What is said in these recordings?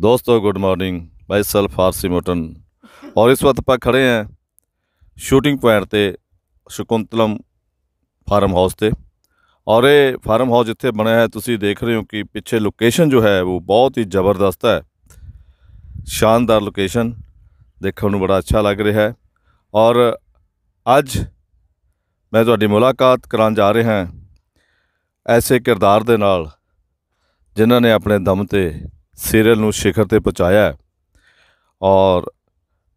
ਦੋਸਤੋ good morning माई ਫਾਰਸੀ ਮੋਟਨ ਔਰ ਇਸ और इस ਖੜੇ पर ਸ਼ੂਟਿੰਗ ਪੁਆਇੰਟ ਤੇ ਸ਼ਕੁੰਤਲਮ ਫਾਰਮ ਹਾਊਸ ਤੇ ਔਰ ਇਹ ਫਾਰਮ ਹਾਊਸ ਜਿੱਥੇ ਬਣਿਆ ਹੈ ਤੁਸੀਂ ਦੇਖ ਰਹੇ ਹੋ ਕਿ ਪਿੱਛੇ ਲੋਕੇਸ਼ਨ ਜੋ ਹੈ ਉਹ ਬਹੁਤ ਹੀ ਜ਼ਬਰਦਸਤ ਹੈ ਸ਼ਾਨਦਾਰ ਲੋਕੇਸ਼ਨ ਦੇਖਣ ਨੂੰ ਬੜਾ ਅੱਛਾ ਲੱਗ ਰਿਹਾ ਹੈ ਔਰ ਅੱਜ ਮੈਂ ਤੁਹਾਡੀ ਮੁਲਾਕਾਤ ਕਰਾਂ ਜਾ ਰਿਹਾ ਹਾਂ ਐਸੇ ਕਿਰਦਾਰ ਦੇ ਨਾਲ ਜਿਨ੍ਹਾਂ ਨੇ ਆਪਣੇ ਦਮ ਤੇ ਸੀਰੀਅਲ ਨੂੰ ਸਿਖਰ ਤੇ ਪਹੁੰਚਾਇਆ ਹੈ ਔਰ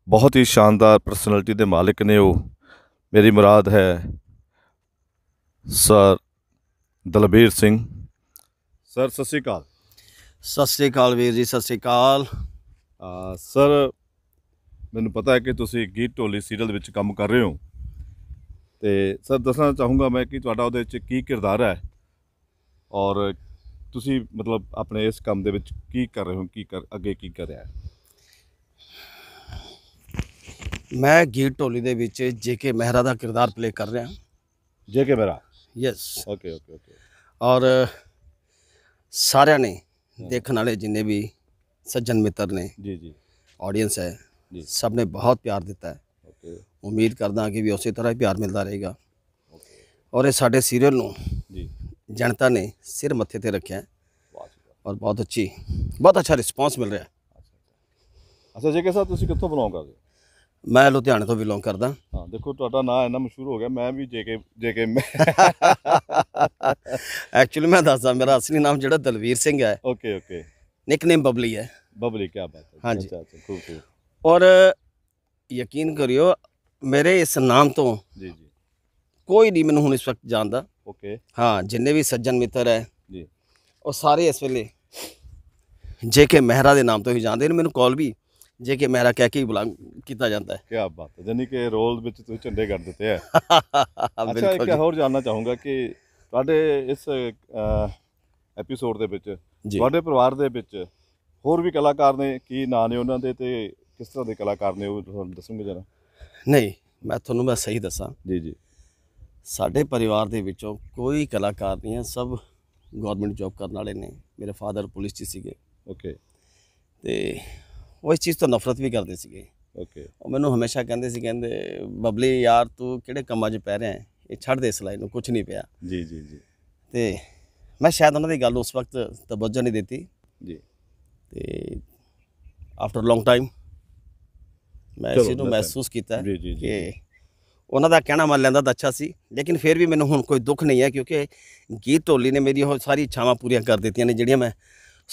ਬਹੁਤ ਹੀ ਸ਼ਾਨਦਾਰ ਪਰਸਨੈਲਿਟੀ ਦੇ ਮਾਲਕ ਨੇ ਉਹ ਮੇਰੀ ਮੁਰਾਦ ਹੈ ਸਰ ਦਲਬੀਰ ਸਿੰਘ ਸਰ ਸਤਿ ਸ੍ਰੀ ਅਕਾਲ ਸਤਿ ਸ੍ਰੀ ਅਕਾਲ ਵੀਰ ਜੀ ਸਤਿ ਸ੍ਰੀ ਅਕਾਲ ਸਰ ਮੈਨੂੰ ਪਤਾ ਹੈ ਕਿ ਤੁਸੀਂ ਗੀਤ ਢੋਲੀ ਸੀਰੀਅਲ ਵਿੱਚ ਕੰਮ ਕਰ ਰਹੇ ਹੋ ਤੇ ਸਰ ਦੱਸਣਾ ਚਾਹੂੰਗਾ ਮੈਂ ਕਿ ਤੁਹਾਡਾ ਉਹਦੇ ਵਿੱਚ ਕੀ ਕਿਰਦਾਰ ਹੈ ਔਰ ਤੁਸੀਂ ਮਤਲਬ ਆਪਣੇ ਇਸ ਕੰਮ ਦੇ ਵਿੱਚ ਕੀ ਕਰ ਰਹੇ ਹੋ ਕੀ ਕਰ ਅੱਗੇ ਕੀ ਕਰਿਆ ਮੈਂ ਗੀਤ ਟੋਲੀ ਦੇ ਵਿੱਚ ਜੇਕੇ ਮਹਿਰਾ ਦਾ ਕਿਰਦਾਰ ਪਲੇ ਕਰ ਰਿਹਾ J K Mehra yes okay okay okay ਔਰ ਸਾਰਿਆਂ ਨੇ ਦੇਖਣ ਵਾਲੇ ਜਿੰਨੇ ਵੀ ਸੱਜਣ ਮਿੱਤਰ ਨੇ ਜੀ ਜੀ ਆਡੀਅנס ਹੈ ਜੀ ਸਭ ਨੇ ਬਹੁਤ ਪਿਆਰ ਦਿੱਤਾ ਹੈ ਓਕੇ ਉਮੀਦ ਕਰਦਾ ਕਿ ਵੀ ਉਸੇ ਤਰ੍ਹਾਂ ਹੀ ਪਿਆਰ ਮਿਲਦਾ ਰਹੇਗਾ ਔਰ ਇਹ ਸਾਡੇ ਸੀਰੀਅਲ ਨੂੰ जनता ने सिर मत्थे पे रखा है ਔਰ ਬਹੁਤ ਅੱਛੀ ਬਹੁਤ ਅੱਛਾ ਰਿਸਪੌਂਸ ਮਿਲ ਰਿਹਾ ਅੱਛਾ ਜੀ ਕੇ ਸਾਹਿਬ ਤੁਸੀਂ ਕਿੱਥੋਂ ਬਿਲੋਂਗ ਕਰਦੇ ਮੈਂ ਲੁਧਿਆਣੇ ਤੋਂ ਬਿਲੋਂਗ ਕਰਦਾ ਹਾਂ ਦੇਖੋ ਤੁਹਾਡਾ ਨਾਮ ਇੰਨਾ ਮਸ਼ਹੂਰ ਹੋ ਗਿਆ ਮੈਂ ਵੀ ਜੇ ਕੇ ਜੇ ਕੇ ਐਕਚੁਅਲੀ ਮੈਂ ਦੱਸਦਾ ਮੇਰਾ ਅਸਲੀ ਨਾਮ ਜਿਹੜਾ ਦਲਵੀਰ ਸਿੰਘ ਹੈ ਓਕੇ ਓਕੇ ਨਿਕਨੇਮ ਬਬਲੀ ਹੈ ਬਬਲੀ ਕੀ ਬਾਤ ਹੈ ਹਾਂਜੀ ਅੱਛਾ ਖੂਬ ਖੂਬ ਔਰ ਯਕੀਨ ਕਰਿਓ ਮੇਰੇ ਇਸ ਨਾਮ ਤੋਂ ਜੀ ਜੀ ਕੋਈ ਨਹੀਂ ਮੈਨੂੰ ਹੁਣ ਇਸ ਵਕਤ ਜਾਣਦਾ ਓਕੇ ਹਾਂ ਜਿੰਨੇ ਵੀ ਸੱਜਣ ਮਿੱਤਰ ਹੈ ਜੀ ਉਹ ਸਾਰੇ ਇਸ ਵੇਲੇ ਜੇ ਕੇ ਮਹਿਰਾ ਦੇ ਨਾਮ ਤੋਂ ਹੀ ਜਾਣਦੇ ਨੇ ਮੈਨੂੰ ਕਾਲ ਵੀ ਜੇ ਕੇ ਮਹਿਰਾ ਕਹਿ ਕੇ ਹੀ ਬੁਲਾ ਕੀਤਾ ਜਾਂਦਾ ਹੈ ਕੀ ਬਾਤ ਹੈ ਜਾਨੀ ਕਿ ਰੋਲ ਵਿੱਚ ਤੁਸੀਂ ਝੰਡੇ ਕਰ ਦਿੱਤੇ ਆ ਅੱਛਾ ਇੱਕ ਹੋਰ ਜਾਨਣਾ ਚਾਹੂੰਗਾ ਕਿ ਤੁਹਾਡੇ ਇਸ ਐਪੀਸੋਡ ਦੇ ਵਿੱਚ ਤੁਹਾਡੇ ਪਰਿਵਾਰ ਦੇ ਵਿੱਚ ਹੋਰ ਵੀ ਕਲਾਕਾਰ ਨੇ ਕੀ ਨਾਂ ਨੇ ਉਹਨਾਂ ਦੇ ਤੇ ਕਿਸ ਤਰ੍ਹਾਂ ਦੇ ਕਲਾਕਾਰ ਨੇ ਉਹ ਤੁਹਾਨੂੰ ਦੱਸੂਗੇ ਜਰਾ ਨਹੀਂ ਮੈਂ ਤੁਹਾਨੂੰ ਮੈਂ ਸਹੀ ਦੱਸਾਂ ਜੀ ਜੀ ਸਾਡੇ ਪਰਿਵਾਰ ਦੇ ਵਿੱਚੋਂ ਕੋਈ ਕਲਾਕਾਰ ਨਹੀਂ ਹੈ ਸਭ ਗਵਰਨਮੈਂਟ ਜੌਬ ਕਰਨ ਵਾਲੇ ਨੇ ਮੇਰੇ ਫਾਦਰ ਪੁਲਿਸ 'ਚ ਸੀਗੇ ਓਕੇ ਤੇ ਉਹ ਇਸ ਚੀਜ਼ ਤੋਂ ਨਫ਼ਰਤ ਵੀ ਕਰਦੇ ਸੀਗੇ ਓਕੇ ਉਹ ਮੈਨੂੰ ਹਮੇਸ਼ਾ ਕਹਿੰਦੇ ਸੀ ਕਹਿੰਦੇ ਬਬਲੀ ਯਾਰ ਤੂੰ ਕਿਹੜੇ ਕੰਮਾਂ 'ਚ ਪੈ ਰਿਹਾ ਹੈ ਇਹ ਛੱਡ ਦੇ ਇਸ ਲਾਈਨ ਨੂੰ ਕੁਝ ਨਹੀਂ ਪਿਆ ਜੀ ਜੀ ਜੀ ਤੇ ਮੈਂ ਸ਼ਾਇਦ ਉਹਨਾਂ ਦੀ ਗੱਲ ਉਸ ਵਕਤ ਤਵੱਜਹ ਨਹੀਂ ਦਿੱਤੀ ਜੀ ਤੇ ਆਫਟਰ ਲੌਂਗ ਟਾਈਮ ਮੈਂ ਇਸ ਨੂੰ ਮਹਿਸੂਸ ਕੀਤਾ ਕਿ ਉਹਨਾਂ ਦਾ ਕਹਿਣਾ ਮੰਨ ਲੈਂਦਾ ਤਾਂ ਅੱਛਾ ਸੀ ਲੇਕਿਨ ਫਿਰ ਵੀ ਮੈਨੂੰ ਹੁਣ ਕੋਈ ਦੁੱਖ ਨਹੀਂ ਹੈ ਕਿਉਂਕਿ ਗੀਤ ਢੋਲੀ ਨੇ ਮੇਰੀ ਉਹ ਸਾਰੀ ਇੱਛਾਵਾਂ ਪੂਰੀਆਂ ਕਰ ਦਿੱਤੀਆਂ ਨੇ ਜਿਹੜੀਆਂ ਮੈਂ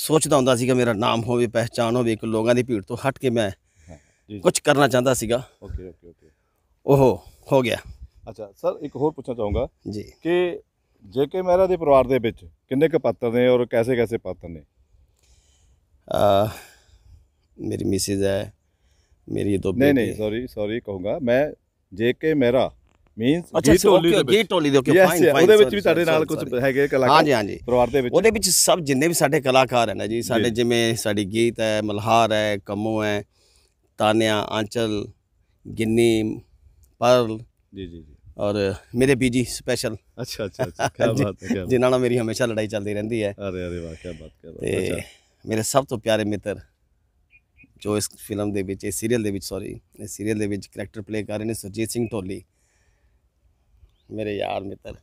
ਸੋਚਦਾ ਹੁੰਦਾ ਸੀਗਾ ਮੇਰਾ ਨਾਮ ਹੋਵੇ ਪਹਿਚਾਨ ਹੋਵੇ ਇੱਕ ਲੋਕਾਂ ਦੀ ਭੀੜ ਤੋਂ ਹਟ ਕੇ ਮੈਂ ਕੁਝ ਕਰਨਾ ਚਾਹੁੰਦਾ ਸੀਗਾ ਓਕੇ ਓਕੇ ਓਕੇ ਉਹ ਹੋ ਗਿਆ ਅੱਛਾ ਸਰ ਇੱਕ ਹੋਰ ਪੁੱਛਣਾ ਚਾਹੂੰਗਾ ਜੀ ਕਿ ਜੇਕੇ ਮਹਿਰਾ ਦੇ ਪਰਿਵਾਰ ਦੇ ਵਿੱਚ ਕਿੰਨੇ ਕੁ ਪਾਤਰ ਨੇ ਔਰ ਕੈਸੇ ਕੈਸੇ ਪਾਤਰ ਨੇ ਆ ਮੇਰੀ ਮਿਸਿਸ ਹੈ ਮੇਰੀ ਦੋ ਬੇਟੀ ਨਹੀਂ ਨਹੀਂ ਸੌਰੀ ਸੌਰੀ ਕਹੂੰਗਾ ਮੈਂ ਜੇਕੇ ਮੇਰਾ ਮੀਨਸ ਜੀ ਟੋਲੀ ਦੇ ਜੀ ਟੋਲੀ ਦੇ ਓਕੇ ਫਾਈਨ ਫਾਈਨ ਉਹਦੇ ਵਿੱਚ ਵੀ ਸਾਡੇ ਨਾਲ ਕੁਝ ਹੈਗੇ ਕਲਾਕਾਰ ਹਾਂਜੀ ਹਾਂਜੀ ਪਰਿਵਾਰ ਦੇ ਵਿੱਚ ਉਹਦੇ ਵਿੱਚ ਸਭ ਜਿੰਨੇ ਵੀ ਸਾਡੇ ਕਲਾਕਾਰ ਹਨ ਜੀ ਸਾਡੇ ਜਿਵੇਂ ਸਾਡੀ ਗੀਤ ਹੈ ਮਲਹਾਰ ਹੈ ਕਮੋ ਹੈ ਤਾਨਿਆ ਆਂਚਲ ਗਿੰਨੀ ਪਰਲ ਜੀ ਜੀ ਜੀ ਔਰ ਮੇਰੇ ਬੀਜੀ ਸਪੈਸ਼ਲ ਅੱਛਾ ਅੱਛਾ ਅੱਛਾ ਕੀ ਬਾਤ ਹੈ ਜਿਨ੍ਹਾਂ ਨਾਲ ਮੇਰੀ ਹਮੇਸ਼ਾ ਲੜਾਈ ਚੱਲਦੀ ਰਹਿੰਦੀ ਹੈ ਅਰੇ ਅਰੇ ਵਾਹ ਕੀ ਬਾਤ ਹੈ ਰਹੇ ਅੱਛਾ ਮੇਰੇ ਸਭ ਤੋਂ ਪਿਆਰੇ ਮਿੱਤਰ ਜੋ ਇਸ ਫਿਲਮ ਦੇ ਵਿੱਚ ਇਸ ਸੀਰੀਅਲ ਦੇ ਵਿੱਚ ਸੌਰੀ ਇਸ ਸੀਰੀਅਲ ਦੇ ਵਿੱਚ ਕੈਰੈਕਟਰ ਪਲੇ ਕਰ ਰਹੇ ਨੇ ਸੁਰਜੀਤ ਸਿੰਘ ਢੋਲੀ ਮੇਰੇ ਯਾਰ ਮਿੱਤਰ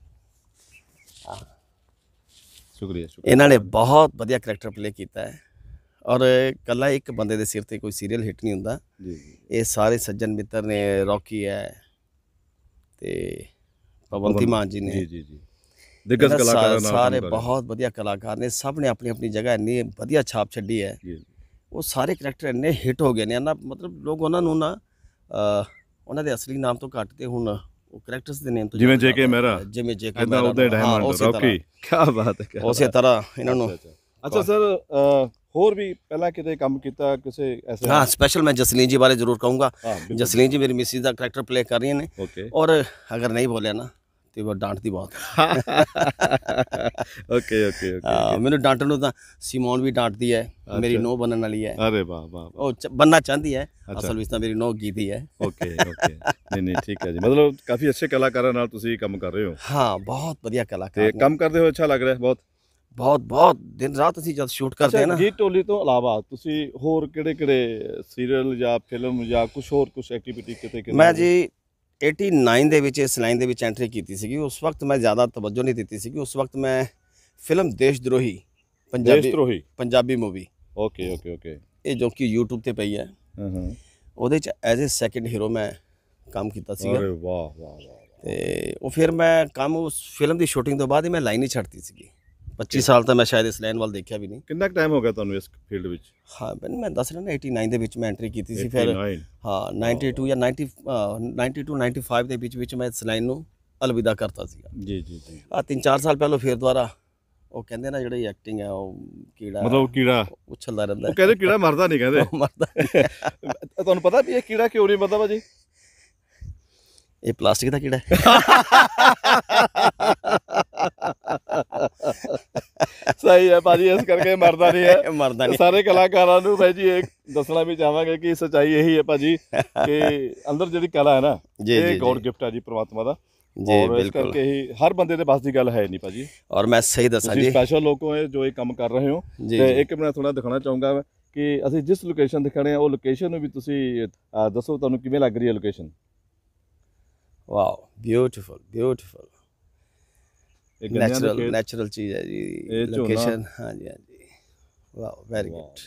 ਸ਼ੁਕਰੀਆ ਸ਼ੁਕਰੀਆ ਇਹਨਾਂ ਨੇ ਬਹੁਤ ਵਧੀਆ ਕੈਰੈਕਟਰ ਪਲੇ ਕੀਤਾ ਹੈ ਔਰ ਕੱਲਾ ਇੱਕ ਬੰਦੇ ਦੇ ਸਿਰ ਤੇ ਕੋਈ ਸੀਰੀਅਲ ਹਿੱਟ ਨਹੀਂ ਹੁੰਦਾ ਜੀ ਇਹ ਸਾਰੇ ਸੱਜਣ ਮਿੱਤਰ ਨੇ ਰੌਕੀ ਹੈ ਤੇ ਪਵੰਤੀ ਮਾਨ ਜੀ ਨੇ ਜੀ ਜੀ ਜੀ ਦਿੱਗਜ ਕਲਾਕਾਰਾਂ ਸਾਰੇ ਬਹੁਤ ਵਧੀਆ ਕਲਾਕਾਰ ਨੇ ਸਭ ਨੇ ਆਪਣੀ ਆਪਣੀ ਜਗ੍ਹਾ ਇੰਨੀ ਵਧੀਆ ਛਾਪ ਛੱਡੀ ਹੈ ਜੀ ਉਹ ਸਾਰੇ ਕੈਰੈਕਟਰ ਇੰਨੇ ਹਿੱਟ ਹੋ ਗਏ ਨੇ ਨਾ ਮਤਲਬ ਲੋਕ ਉਹਨਾਂ ਨੂੰ ਨਾ ਉਹਨਾਂ ਦੇ ਅਸਲੀ ਨਾਮ ਤੋਂ ਘੱਟ ਕੇ ਹੁਣ ਉਹ ਕੈਰੈਕਟਰਸ ਦੇ ਨੇਮ ਤੋਂ ਜਿਵੇਂ ਜੇ ਕੇ ਮਹਿਰਾ ਜਿਵੇਂ ਜੇ ਕੇ ਮਹਿਰਾ ਉਹਦੇ ਡਾਇਮੰਡ ਰੌਕੀ ਕੀ ਬਾਤ ਹੈ ਉਸੇ ਤਰ੍ਹਾਂ ਇਹਨਾਂ ਨੂੰ ਅੱਛਾ ਸਰ ਹੋਰ ਵੀ ਪਹਿਲਾਂ ਕਿਤੇ ਕੰਮ ਕੀਤਾ ਕਿਸੇ ਐਸੇ ਹਾਂ ਸਪੈਸ਼ਲ ਮੈਂ ਜਸਲੀਨ ਜੀ ਬਾਰੇ ਜ਼ਰੂਰ ਕਹੂੰਗਾ ਜਸਲੀਨ ਜੀ ਮੇਰੀ ਮਿਸਿਸ ਦਾ ਕੈਰੈਕਟਰ ਪਲੇ ਕਰ ਰਹੀਆਂ ਨੇ ਔਰ ਅਗਰ ਨਹੀਂ ਬੋਲਿਆ ਨਾ ਤੇ ਉਹ ਡਾਂਟਦੀ ਬਹੁਤ ਓਕੇ ਓਕੇ ਓਕੇ ਮੈਨੂੰ ਡਾਂਟਣ ਨੂੰ ਤਾਂ ਸਿਮੋਨ ਵੀ ਡਾਂਟਦੀ ਹੈ ਮੇਰੀ ਨੋ ਬਨਣ ਵਾਲੀ ਹੈ ਅਰੇ ਵਾਹ ਵਾਹ ਉਹ ਬੰਨਾ ਚਾਹੁੰਦੀ ਹੈ ਅਸਲ ਵਿੱਚ ਤਾਂ ਮੇਰੀ ਨੋ ਗੀਦੀ ਹੈ ਓਕੇ ਓਕੇ ਨਹੀਂ ਨਹੀਂ ਠੀਕ ਹੈ ਜੀ ਮਤਲਬ ਕਾਫੀ ਅੱਛੇ ਕਲਾਕਾਰਾਂ ਨਾਲ ਤੁਸੀਂ ਕੰਮ ਕਰ ਰਹੇ ਹੋ ਹਾਂ ਬਹੁਤ ਵਧੀਆ ਕਲਾਕਾਰ ਤੇ ਕੰਮ ਕਰਦੇ ਹੋ ਅੱਛਾ ਲੱਗ ਰਿਹਾ ਬਹੁਤ ਬਹੁਤ ਬਹੁਤ ਦਿਨ ਰਾਤ ਅਸੀਂ ਜਦ ਸ਼ੂਟ ਕਰਦੇ ਹਾਂ ਨਾ ਜੀ ਟੋਲੀ ਤੋਂ ਇਲਾਵਾ ਤੁਸੀਂ ਹੋਰ ਕਿਹੜੇ ਕਿਹੜੇ ਸੀਰੀਅਲ ਜਾਂ ਫਿਲਮ ਜਾਂ ਕੁਝ ਹੋਰ ਕੁਝ ਐਕਟੀਵਿਟੀ ਕਿਤੇ ਕਿਤੇ ਮੈਂ ਜੀ 89 ਦੇ ਵਿੱਚ ਇਸ ਲਾਈਨ ਦੇ ਵਿੱਚ ਐਂਟਰੀ ਕੀਤੀ ਸੀਗੀ ਉਸ ਵਕਤ ਮੈਂ ਜ਼ਿਆਦਾ ਤਵੱਜੋ ਨਹੀਂ ਦਿੱਤੀ ਸੀਗੀ ਉਸ ਵਕਤ ਮੈਂ film Drohi Punjabi Punjabi movie okay okay okay ਇਹ ਜੋ ਕਿ YouTube ਤੇ ਪਈ ਹੈ ਉਹਦੇ ਚ ਐਜ਼ ਅ ਸੈਕੰਡ ਹੀਰੋ ਮੈਂ ਕੰਮ ਕੀਤਾ ਸੀਗਾ ਅਰੇ ਵਾਹ ਵਾਹ ਵਾਹ ਤੇ ਉਹ ਫਿਰ ਮੈਂ ਕੰਮ ਉਸ ਫਿਲਮ ਦੀ ਸ਼ੂਟਿੰਗ ਤੋਂ ਬਾਅਦ ਹੀ ਮੈਂ ਲਾਈਨ ਹੀ ਛੱਡਤੀ ਸੀਗੀ 25 ਸਾਲ ਤਾਂ ਮੈਂ ਸ਼ਾਇਦ ਇਸ ਲਾਈਨ ਵੱਲ ਦੇਖਿਆ ਵੀ ਨਹੀਂ ਕਿੰਨਾ ਟਾਈਮ ਹੋ ਗਿਆ ਤੁਹਾਨੂੰ ਇਸ ਫੀਲਡ ਵਿੱਚ ਹਾਂ ਮੈਂ ਦੱਸ ਰਿਹਾ ਨਾ 89 ਦੇ ਵਿੱਚ ਮੈਂ ਐਂਟਰੀ ਕੀਤੀ ਸੀ ਫਿਰ ਹਾਂ 92 ਜਾਂ 90 92 95 ਦੇ ਵਿੱਚ ਵਿੱਚ ਮੈਂ ਇਸ ਲਾਈਨ ਨੂੰ ਅਲਵਿਦਾ ਕਰਤਾ ਸੀਗਾ ਜੀ ਜੀ ਜੀ ਆ 3-4 ਸਾਲ ਪਹਿਲਾਂ ਫਿਰ ਦੁਬਾਰਾ ਉਹ ਕਹਿੰਦੇ ਨਾ ਜਿਹੜੀ ਐਕਟਿੰਗ ਹੈ ਉਹ ਕੀੜਾ ਮਤਲਬ ਕੀੜਾ ਉਛਲਦਾ ਰਹਿੰਦਾ ਉਹ ਕਹਿੰਦੇ ਕੀੜਾ ਮਰਦਾ ਨਹੀਂ ਕਹਿੰਦੇ ਮਰਦਾ ਤੁਹਾਨੂੰ ਪਤਾ ਵੀ ਇਹ ਕੀੜਾ ਕਿਉਂ ਨਹੀਂ ਮਰਦਾ ਭਾਜੀ ਇਹ ਪਲਾਸਟਿਕ ਦਾ ਕੀੜਾ ਹੈ ਸਹੀ ਹੈ ਭਾਜੀ ਇਸ ਕਰਕੇ ਮਰਦਾ ਨਹੀਂ ਹੈ ਮਰਦਾ ਨਹੀਂ ਸਾਰੇ ਕਲਾਕਾਰਾਂ ਨੂੰ ਭਾਈ ਜੀ ਇਹ ਦੱਸਣਾ ਵੀ ਚਾਹਾਂਗੇ ਕਿ ਸਚਾਈ ਇਹੀ ਹੈ ਭਾਜੀ ਕਿ ਅੰਦਰ ਜਿਹੜੀ ਕਲਾ ਹੈ ਨਾ ਇਹ ਗੋਡ ਗਿਫਟ ਹੈ ਜੀ ਪ੍ਰਮਾਤਮਾ ਦਾ ਜੀ ਬਿਲਕੁਲ ਕਿ ਹਰ ਬੰਦੇ ਦੇ ਬਸ ਦੀ ਗੱਲ ਹੈ ਨਹੀਂ ਭਾਜੀ ਔਰ ਮੈਂ ਸਹੀ ਦੱਸਾਂ ਜੀ ਸਪੈਸ਼ਲ ਲੋਕੋ ਹੈ ਜੋ ਇਹ ਕੰਮ ਕਰ ਰਹੇ ਹੋ ਤੇ ਇੱਕ ਮੈਂ ਥੋੜਾ ਦਿਖਾਉਣਾ ਚਾਹੂੰਗਾ ਕਿ ਅਸੀਂ ਜਿਸ ਲੋਕੇਸ਼ਨ ਦਿਖਾਣੇ ਆ ਉਹ ਲੋਕੇਸ਼ਨ ਨੂੰ ਵੀ ਤੁਸੀਂ ਦੱਸੋ ਤੁਹਾਨੂੰ ਕਿਵੇਂ ਲੱਗ ਰਹੀ ਹੈ ਲੋਕੇਸ਼ਨ ਵਾਓ ਬਿਊਟੀਫੁਲ ਬਿਊਟੀਫੁਲ ਇਹ ਨੈਚੁਰਲ ਨੈਚੁਰਲ ਚੀਜ਼ ਹੈ ਜੀ ਲੋਕੇਸ਼ਨ ਹਾਂਜੀ ਹਾਂਜੀ ਵਾਓ ਵੈਰੀ ਗੁੱਡ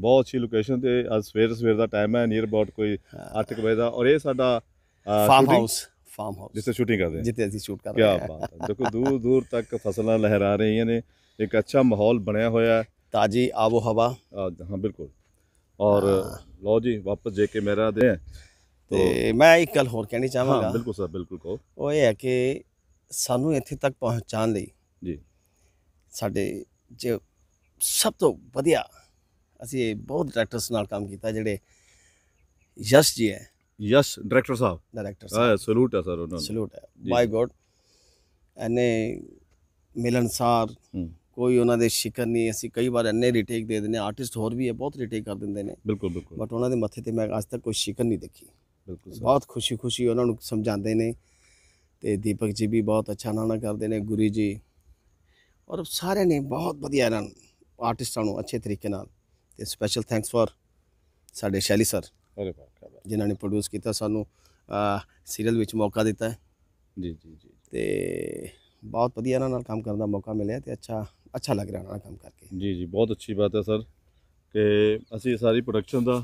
ਬਹੁਤ ਅੱਛੀ ਲੋਕੇਸ਼ਨ ਤੇ ਅੱਜ ਸਵੇਰ ਸਵੇਰ ਦਾ ਟਾਈਮ ਹੈ ਨੀਅਰ ਅਬਾਊਟ ਕੋਈ 8 ਵਜੇ ਦਾ ਔਰ ਇਹ ਸਾਡਾ ਫਾਰਮ ਹਾਊਸ ਫਾਰਮ ਹਾਊਸ ਜਿੱਥੇ ਸ਼ੂਟਿੰਗ ਕਰਦੇ ਹਾਂ ਜਿੱਥੇ ਅਸੀਂ ਸ਼ੂਟ ਕਰ ਰਹੇ ਹਾਂ ਕੀ ਬਾਤ ਹੈ ਦੇਖੋ ਦੂਰ ਦੂਰ ਤੱਕ ਫਸਲਾਂ ਲਹਿਰਾ ਰਹੀਆਂ ਨੇ ਇੱਕ ਅੱਛਾ ਮਾਹੌਲ ਬਣਿਆ ਹੋਇਆ ਹੈ ਤਾਜੀ ਆਬੋ ਹਵਾ ਹਾਂ ਬਿਲਕੁਲ ਔਰ ਲੋ ਜੀ ਵਾਪਸ ਜੇ ਕੇ ਮੇਰਾ ਦੇ ਤੇ ਮੈਂ ਇੱਕ ਗੱਲ ਹੋਰ ਕਹਿਣੀ ਚਾਹਾਂਗਾ ਬਿਲਕੁਲ ਸਰ ਬਿਲਕੁਲ ਕਹੋ ਉਹ ਇਹ ਹੈ ਕਿ ਸਾਨੂੰ ਇੱਥੇ ਤੱਕ ਪਹੁੰਚਾਉਣ ਲਈ ਜੀ ਸਾਡੇ ਜੋ ਸਭ ਤੋਂ ਵਧੀਆ ਅਸੀਂ ਬਹੁਤ ਡਾਇਰੈਕਟਰਸ ਨਾਲ ਕੰਮ ਕੀਤਾ ਜਿਹੜੇ ਯਸ਼ ਜੀ ਹੈ ਯਸ਼ ਡਾਇਰੈਕਟਰ ਸਾਹਿਬ ਡਾਇਰੈਕਟਰ ਸਾਹਿਬ ਹਾਂ ਸਲੂਟ ਹੈ ਸਰ ਉਹਨਾਂ ਨੂੰ ਸਲੂਟ ਹੈ ਬਾਈ ਗੋਡ ਐਨੇ ਮਿਲਨਸਾਰ ਕੋਈ ਉਹਨਾਂ ਦੇ ਸ਼ਿਕਰ ਨਹੀਂ ਅਸੀਂ ਕਈ ਵਾਰ ਐਨੇ ਰੀਟੇਕ ਦੇ ਦਿੰਦੇ ਨੇ ਆਰਟਿਸਟ ਹੋਰ ਵੀ ਹੈ ਬਹੁਤ ਰੀਟੇਕ ਕਰ ਦਿੰਦੇ ਨੇ ਬਿਲਕੁਲ ਬਿਲਕੁਲ ਬਟ ਉਹਨਾਂ ਦੇ ਮੱਥੇ ਤੇ ਮੈਂ ਅੱਜ ਤੱਕ ਕੋਈ ਸ਼ਿਕਰ ਨਹੀਂ ਦੇਖੀ ਬਿਲਕੁਲ ਬਹੁਤ ਖੁਸ਼ੀ ਖੁਸ਼ੀ ਉਹਨਾਂ ਨੂੰ ਸਮਝਾਉਂਦੇ ਨੇ ਤੇ ਦੀਪਕ ਜੀ ਵੀ ਬਹੁਤ ਅੱਛਾ ਨਾਣਾ ਕਰਦੇ ਨੇ ਗੁਰੂ ਜੀ ਔਰ ਸਾਰਿਆਂ ਨੇ ਬਹੁਤ ਵਧੀਆ ਰਨ ਆਰਟਿਸਟਾਂ ਨੂੰ ਅੱਛੇ ਤਰੀਕੇ ਨਾਲ ਤੇ ਸਪੈਸ਼ਲ ਥੈਂਕਸ ਫॉर ਸਾਡੇ ਸ਼ੈਲੀ ਸਰ ਅਰੇ ਵਾਹ ਜਿਨ੍ਹਾਂ ਨੇ ਪ੍ਰੋਡਿਊਸ ਕੀਤਾ ਸਾਨੂੰ ਸੀਰੀਅਲ ਵਿੱਚ ਮੌਕਾ ਦਿੱਤਾ ਜੀ ਜੀ ਜੀ ਤੇ ਬਹੁਤ ਵਧੀਆ ਨਾਲ ਕੰਮ ਕਰਨ ਦਾ ਮੌਕਾ ਮਿਲਿਆ ਤੇ ਅੱਛਾ ਅੱਛਾ ਲੱਗ ਰਿਹਾ ਨਾਲ ਕੰਮ ਕਰਕੇ ਜੀ ਜੀ ਬਹੁਤ ਅੱਛੀ ਬਾਤ ਹੈ ਸਰ ਕਿ ਅਸੀਂ ਸਾਰੀ ਪ੍ਰੋਡਕਸ਼ਨ ਦਾ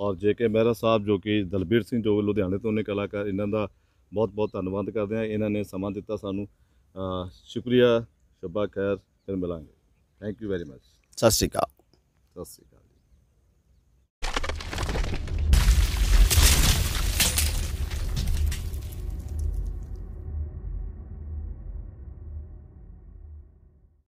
ਔਰ ਜੇ ਕੇ ਮਹਿਰਾ ਸਾਹਿਬ ਜੋ ਕਿ ਦਲਬੀਰ ਸਿੰਘ ਜੋ ਲੁਧਿਆਣੇ ਤੋਂ ਨੇ ਕਲਾਕਾਰ ਇਹਨਾਂ ਦਾ ਬਹੁਤ ਬਹੁਤ ਧੰਨਵਾਦ ਕਰਦੇ ਹਾਂ ਇਹਨਾਂ ਨੇ ਸਮਾਂ ਦਿੱਤਾ ਸਾਨੂੰ ਸ਼ੁਕਰੀਆ ਸ਼ਬਾ ਖੈਰ ਫਿਰ ਮਿਲਾਂਗੇ ਥੈਂਕ ਯੂ ਵੈਰੀ ਮਚ ਸਤਿ ਸ਼੍ਰੀ ਅਕਾਲ ਸਤਿ ਸ਼੍ਰੀ ਅਕਾਲ